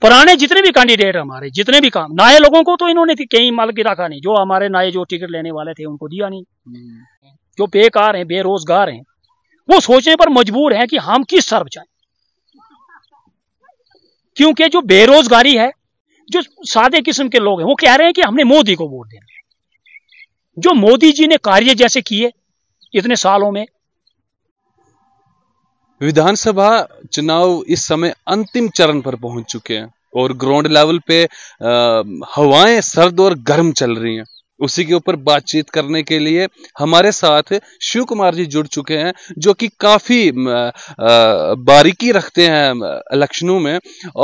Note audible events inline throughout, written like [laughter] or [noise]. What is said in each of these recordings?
पुराने जितने भी कैंडिडेट हमारे जितने भी काम नाये लोगों को तो इन्होंने कहीं माल की रखा नहीं जो हमारे नाये जो टिकट लेने वाले थे उनको दिया नहीं जो बेकार हैं बेरोजगार हैं वो सोचने पर मजबूर हैं कि हम किस सर्व जाए क्योंकि जो बेरोजगारी है जो सादे किस्म के लोग हैं वो कह रहे हैं कि हमने मोदी को वोट देना जो मोदी जी ने कार्य जैसे किए इतने सालों में विधानसभा चुनाव इस समय अंतिम चरण पर पहुंच चुके हैं और ग्राउंड लेवल पे हवाएं सर्द और गर्म चल रही हैं उसी के ऊपर बातचीत करने के लिए हमारे साथ शिव कुमार जी जुड़ चुके हैं जो कि काफी बारीकी रखते हैं इलेक्शनों में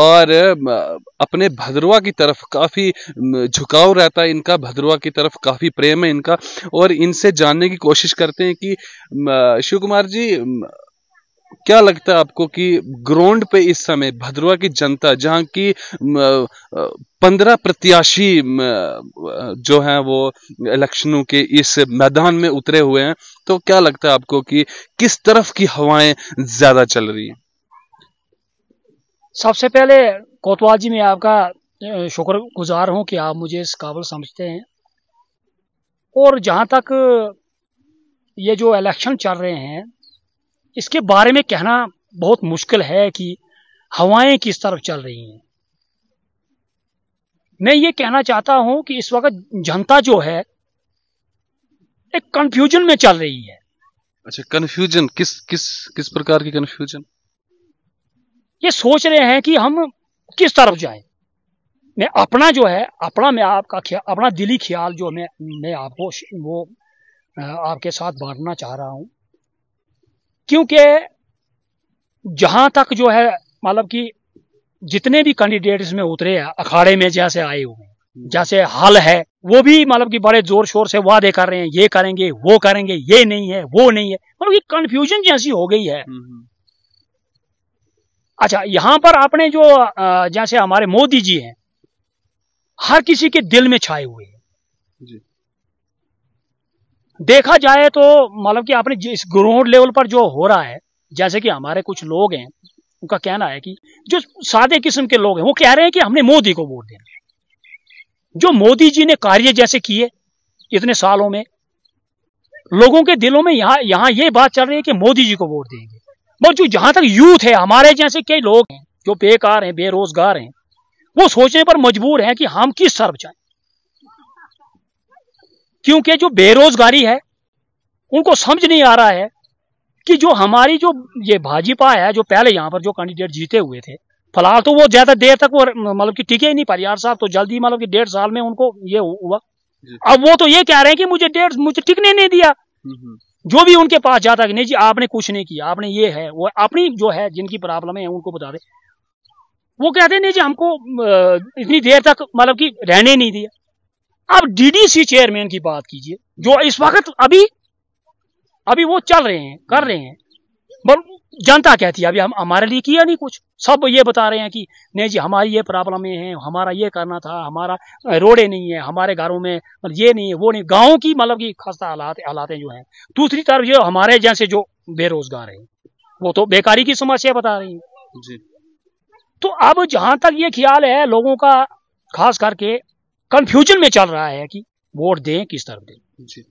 और अपने भद्रवा की तरफ काफी झुकाव रहता है इनका भद्रवा की तरफ काफी प्रेम है इनका और इनसे जानने की कोशिश करते हैं कि शिव कुमार जी क्या लगता है आपको कि ग्राउंड पे इस समय भद्रवा की जनता जहाँ की पंद्रह प्रत्याशी जो है वो इलेक्शनों के इस मैदान में उतरे हुए हैं तो क्या लगता है आपको कि किस तरफ की हवाएं ज्यादा चल रही हैं सबसे पहले कोतवाल जी मैं आपका शुक्र गुजार हूँ कि आप मुझे इस काबिल समझते हैं और जहाँ तक ये जो इलेक्शन चल रहे हैं इसके बारे में कहना बहुत मुश्किल है कि हवाएं किस तरफ चल रही हैं मैं ये कहना चाहता हूं कि इस वक्त जनता जो है एक कंफ्यूजन में चल रही है अच्छा कंफ्यूजन किस किस किस प्रकार की कंफ्यूजन ये सोच रहे हैं कि हम किस तरफ जाएं मैं अपना जो है अपना मैं आपका ख्या, अपना दिली ख्याल जो मैं मैं आपको वो आपके साथ बांटना चाह रहा हूं क्योंकि जहां तक जो है मतलब कि जितने भी कैंडिडेट इसमें उतरे हैं अखाड़े में जैसे आए हुए हैं जैसे हल है वो भी मतलब कि बड़े जोर शोर से वादे कर रहे हैं ये करेंगे वो करेंगे ये नहीं है वो नहीं है मतलब ये कंफ्यूजन जैसी हो गई है हम्म, हम्म। अच्छा यहां पर आपने जो जैसे हमारे मोदी जी हैं हर किसी के दिल में छाए हुए हैं देखा जाए तो मतलब कि आपने इस ग्राउंड लेवल पर जो हो रहा है जैसे कि हमारे कुछ लोग हैं उनका कहना है कि जो सादे किस्म के लोग हैं वो कह रहे हैं कि हमने मोदी को वोट देना जो मोदी जी ने कार्य जैसे किए इतने सालों में लोगों के दिलों में यहाँ यहाँ ये बात चल रही है कि मोदी जी को वोट देंगे मगर जो जहां तक यूथ है हमारे जैसे कई लोग हैं जो बेकार हैं बेरोजगार हैं वो सोचने पर मजबूर हैं कि हम किस तरफ जाए क्योंकि जो बेरोजगारी है उनको समझ नहीं आ रहा है कि जो हमारी जो ये भाजपा है जो पहले यहाँ पर जो कैंडिडेट जीते हुए थे फिलहाल तो वो ज्यादा देर तक वो मतलब कि टिके ही नहीं परियार साहब तो जल्दी मतलब कि डेढ़ साल में उनको ये हुआ अब वो तो ये कह रहे हैं कि मुझे डेढ़ मुझे टिकने नहीं दिया हम्म, हम्म। जो भी उनके पास जाता कि नहीं जी आपने कुछ नहीं किया आपने ये है वो अपनी जो है जिनकी प्रॉब्लम है उनको बता दे वो कहते नहीं जी हमको इतनी देर तक मतलब कि रहने नहीं दिया अब डीडीसी चेयरमैन की बात कीजिए जो इस वक्त अभी अभी वो चल रहे हैं कर रहे हैं जनता कहती है अभी हम हमारे लिए किया नहीं कुछ सब ये बता रहे हैं कि नहीं जी हमारी ये प्रॉब्लम है हमारा ये करना था हमारा रोडे नहीं है हमारे घरों में मतलब ये नहीं है वो नहीं गाँव की मतलब की खस्ता हालात हालातें जो हैं दूसरी तरफ ये हमारे जैसे जो बेरोजगार हैं वो तो बेकारी की समस्या बता रही है जी तो अब जहाँ तक ये ख्याल है लोगों का खास करके कंफ्यूजन में चल रहा है कि वोट दें किस तरफ दें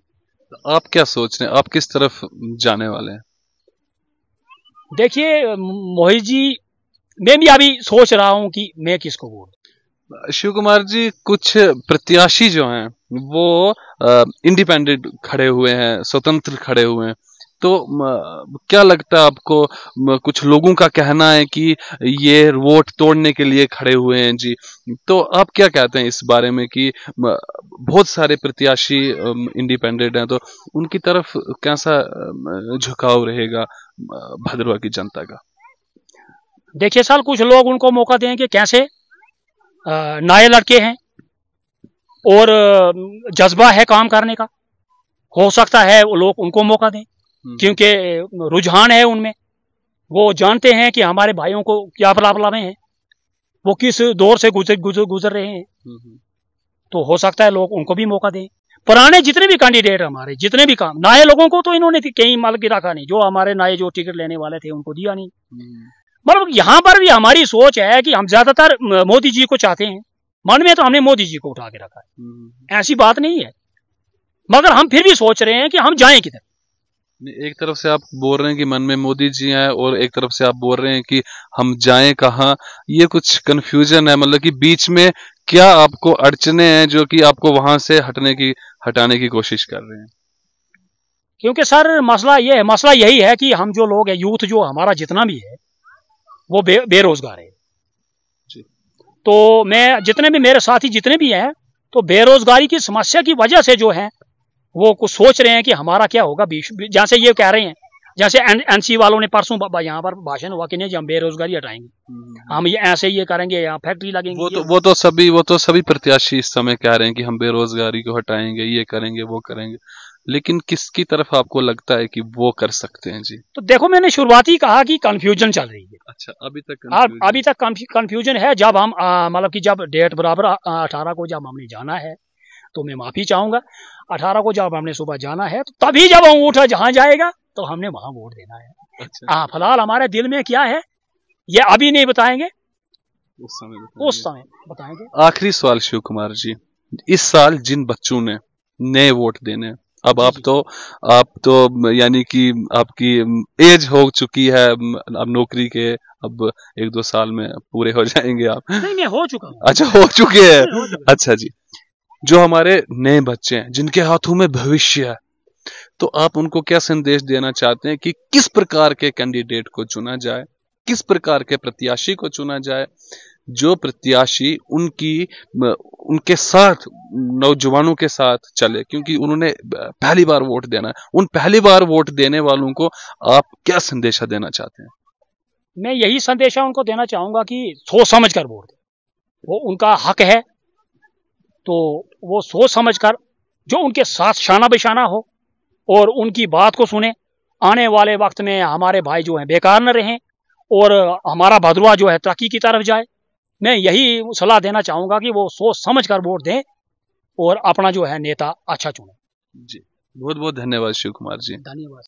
तो आप क्या सोच रहे हैं आप किस तरफ जाने वाले हैं देखिए मोहित जी मैं भी अभी सोच रहा हूं कि मैं किसको वोट शिव कुमार जी कुछ प्रत्याशी जो हैं वो इंडिपेंडेंट खड़े हुए हैं स्वतंत्र खड़े हुए हैं तो क्या लगता है आपको कुछ लोगों का कहना है कि ये वोट तोड़ने के लिए खड़े हुए हैं जी तो आप क्या कहते हैं इस बारे में कि बहुत सारे प्रत्याशी इंडिपेंडेंट हैं तो उनकी तरफ कैसा झुकाव रहेगा भद्रवा की जनता का देखिए साल कुछ लोग उनको मौका देंगे कैसे नए लड़के हैं और जज्बा है काम करने का हो सकता है वो लोग उनको मौका दें हम्म। क्योंकि रुझान है उनमें वो जानते हैं कि हमारे भाइयों को क्या प्रॉब्लम है वो किस दौर से गुजर गुजर गुजर रहे हैं हम्म, हम्म। तो हो सकता है लोग उनको भी मौका दें पुराने जितने भी कैंडिडेट हमारे जितने भी काम नए लोगों को तो इन्होंने कहीं माल की रखा नहीं जो हमारे नए जो टिकट लेने वाले थे उनको दिया नहीं मतलब यहाँ पर भी हमारी सोच है कि हम ज्यादातर मोदी जी को चाहते हैं मन में तो हमने मोदी जी को उठा के रखा है ऐसी बात नहीं है मगर हम फिर भी सोच रहे हैं कि हम जाए किधर एक तरफ से आप बोल रहे हैं कि मन में मोदी जी आए और एक तरफ से आप बोल रहे हैं कि हम जाएं कहाँ ये कुछ कंफ्यूजन है मतलब कि बीच में क्या आपको अड़चने हैं जो कि आपको वहां से हटने की हटाने की कोशिश कर रहे हैं क्योंकि सर मसला ये है मसला यही है कि हम जो लोग हैं यूथ जो हमारा जितना भी है वो बे, बेरोजगार है जी। तो मैं जितने भी मेरे साथी जितने भी हैं तो बेरोजगारी की समस्या की वजह से जो है वो कुछ सोच रहे हैं कि हमारा क्या होगा जहाँ से ये कह रहे हैं जैसे एनसी वालों ने परसों यहाँ पर भाषण हुआ कि नहीं जी हम बेरोजगारी हटाएंगे हम्म। हम ये ऐसे ये करेंगे यहाँ फैक्ट्री लगेंगे वो तो वो तो सभी वो तो सभी प्रत्याशी इस समय कह रहे हैं कि हम बेरोजगारी को हटाएंगे ये करेंगे वो करेंगे लेकिन किसकी तरफ आपको लगता है कि वो कर सकते हैं जी तो देखो मैंने शुरुआती कहा कि कंफ्यूजन चल रही है अच्छा अभी तक अभी तक कंफ्यूजन है जब हम मतलब कि जब डेट बराबर अठारह को जब हमने जाना है तो मैं माफी चाहूंगा अठारह को जब हमने सुबह जाना है तो तभी जब हम उठा जहां जाएगा तो हमने वहां वोट देना है अच्छा। हाँ अच्छा। फिलहाल हमारे दिल में क्या है ये अभी नहीं बताएंगे उस समय बताएंगे, उस समय बताएंगे। आखिरी सवाल शिव कुमार जी इस साल जिन बच्चों ने नए वोट देने अब आप तो आप तो यानी कि आपकी एज हो चुकी है अब नौकरी के अब एक दो साल में पूरे हो जाएंगे आप नहीं मैं हो चुका हूँ अच्छा हो चुके हैं [laughs] अच्छा जी जो हमारे नए बच्चे हैं जिनके हाथों में भविष्य है तो आप उनको क्या संदेश देना चाहते हैं कि किस प्रकार के कैंडिडेट को चुना जाए किस प्रकार के प्रत्याशी को चुना जाए जो प्रत्याशी उनकी उनके साथ नौजवानों के साथ चले क्योंकि उन्होंने पहली बार वोट देना है उन पहली बार वोट देने वालों को आप क्या संदेशा देना चाहते हैं मैं यही संदेशा उनको देना चाहूंगा कि सोच समझ कर वोट दे वो उनका हक है तो वो सोच समझ कर जो उनके साथ शाना बिशाना हो और उनकी बात को सुने आने वाले वक्त में हमारे भाई जो हैं बेकार न रहें और हमारा भदरुआ जो है तरक्की की तरफ जाए मैं यही सलाह देना चाहूँगा कि वो सोच समझ कर वोट दें और अपना जो है नेता अच्छा चुने जी बहुत बहुत धन्यवाद शिव कुमार जी धन्यवाद